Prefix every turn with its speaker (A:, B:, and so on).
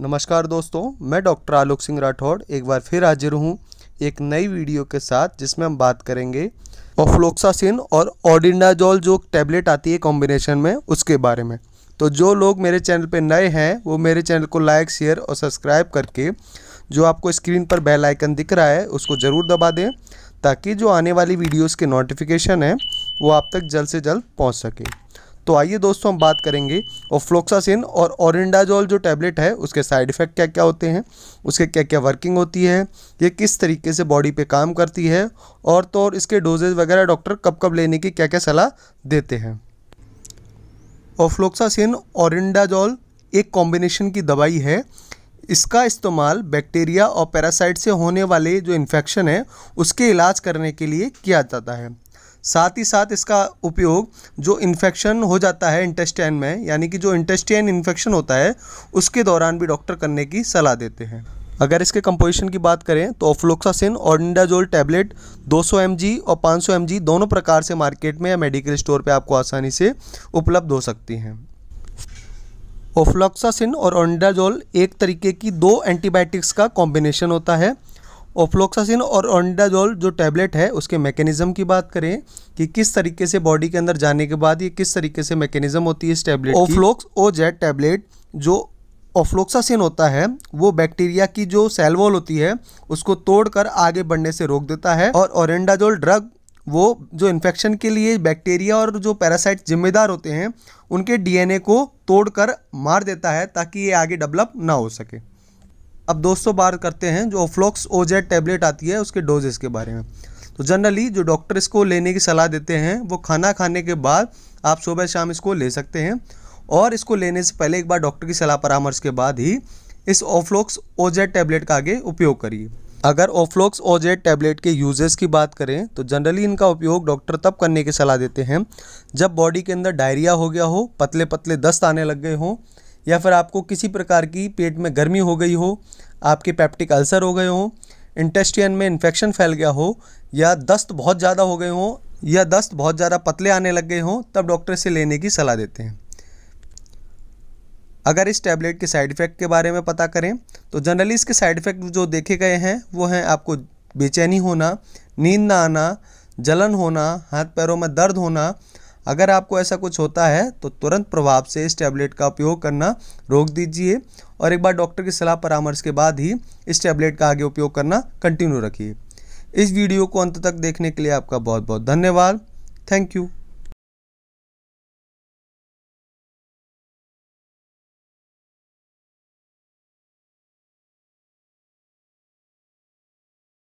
A: नमस्कार दोस्तों मैं डॉक्टर आलोक सिंह राठौड़ एक बार फिर हाजिर हूँ एक नई वीडियो के साथ जिसमें हम बात करेंगे ऑफ्लोक्सासिन और ऑडिंडाजॉल जो टैबलेट आती है कॉम्बिनेशन में उसके बारे में तो जो लोग मेरे चैनल पे नए हैं वो मेरे चैनल को लाइक शेयर और सब्सक्राइब करके जो आपको स्क्रीन पर बेल आइकन दिख रहा है उसको ज़रूर दबा दें ताकि जो आने वाली वीडियोज़ के नोटिफिकेशन हैं वो आप तक जल्द से जल्द पहुँच सके तो आइए दोस्तों हम बात करेंगे ओफ्लोक्सासिन और औरिंडाजोल जो टैबलेट है उसके साइड इफ़ेक्ट क्या क्या होते हैं उसके क्या क्या वर्किंग होती है ये किस तरीके से बॉडी पे काम करती है और तो और इसके डोजेज वगैरह डॉक्टर कब कब लेने की क्या क्या सलाह देते हैं ओफ्लोक्सासिन औरिंडाजोल एक कॉम्बिनेशन की दवाई है इसका इस्तेमाल बैक्टीरिया और पैरासाइट से होने वाले जो इन्फेक्शन है उसके इलाज करने के लिए किया जाता है साथ ही साथ इसका उपयोग जो इन्फेक्शन हो जाता है इंटेस्टाइन में यानी कि जो इंटेस्टाइन इन्फेक्शन होता है उसके दौरान भी डॉक्टर करने की सलाह देते हैं अगर इसके कंपोजिशन की बात करें तो ऑफ्लोक्सासिन और इंडाजोल टैबलेट 200 सौ और 500 सौ दोनों प्रकार से मार्केट में या मेडिकल स्टोर पर आपको आसानी से उपलब्ध हो सकती हैं ओफ्लोक्सासिन और ओंडाजोल एक तरीके की दो एंटीबायोटिक्स का कॉम्बिनेशन होता है ओफ्लोक्सासिन और ओंडाजोल जो टैबलेट है उसके मैकेनिज्म की बात करें कि किस तरीके से बॉडी के अंदर जाने के बाद ये किस तरीके से मैकेनिज्म होती है इस tablet Oflox O Z tablet जो ओफ्लोक्सासिन होता है वो बैक्टीरिया की जो सेलवॉल होती है उसको तोड़कर आगे बढ़ने से रोक देता है और ओरेंडाजोल ड्रग वो जो इन्फेक्शन के लिए बैक्टीरिया और जो पैरासाइट जिम्मेदार होते हैं उनके डीएनए को तोड़कर मार देता है ताकि ये आगे डेवलप ना हो सके अब दोस्तों बात करते हैं जो ओफ्लॉक्स ओजेड टैबलेट आती है उसके डोजेस के बारे में तो जनरली जो डॉक्टर इसको लेने की सलाह देते हैं वो खाना खाने के बाद आप सुबह शाम इसको ले सकते हैं और इसको लेने से पहले एक बार डॉक्टर की सलाह परामर्श के बाद ही इस ओफ्लॉक्स ओजेड टैबलेट का आगे उपयोग करिए अगर ओफ्लॉक्स ओजेड टैबलेट के यूजेस की बात करें तो जनरली इनका उपयोग डॉक्टर तब करने की सलाह देते हैं जब बॉडी के अंदर डायरिया हो गया हो पतले पतले दस्त आने लग गए हों या फिर आपको किसी प्रकार की पेट में गर्मी हो गई हो आपके पैप्टिक अल्सर हो गए हों इंटेस्टियन में इन्फेक्शन फैल गया हो या दस्त बहुत ज़्यादा हो गए हों या दस्त बहुत ज़्यादा पतले आने लग गए हों तब डॉक्टर से लेने की सलाह देते हैं अगर इस टैबलेट के साइड इफ़ेक्ट के बारे में पता करें तो जनरली इसके साइड इफ़ेक्ट जो देखे गए हैं वो हैं आपको बेचैनी होना नींद ना आना जलन होना हाथ पैरों में दर्द होना अगर आपको ऐसा कुछ होता है तो तुरंत प्रभाव से इस टैबलेट का उपयोग करना रोक दीजिए और एक बार डॉक्टर की सलाह परामर्श के बाद ही इस टैबलेट का आगे उपयोग करना कंटिन्यू रखिए इस वीडियो को अंत तक देखने के लिए आपका बहुत बहुत धन्यवाद थैंक यू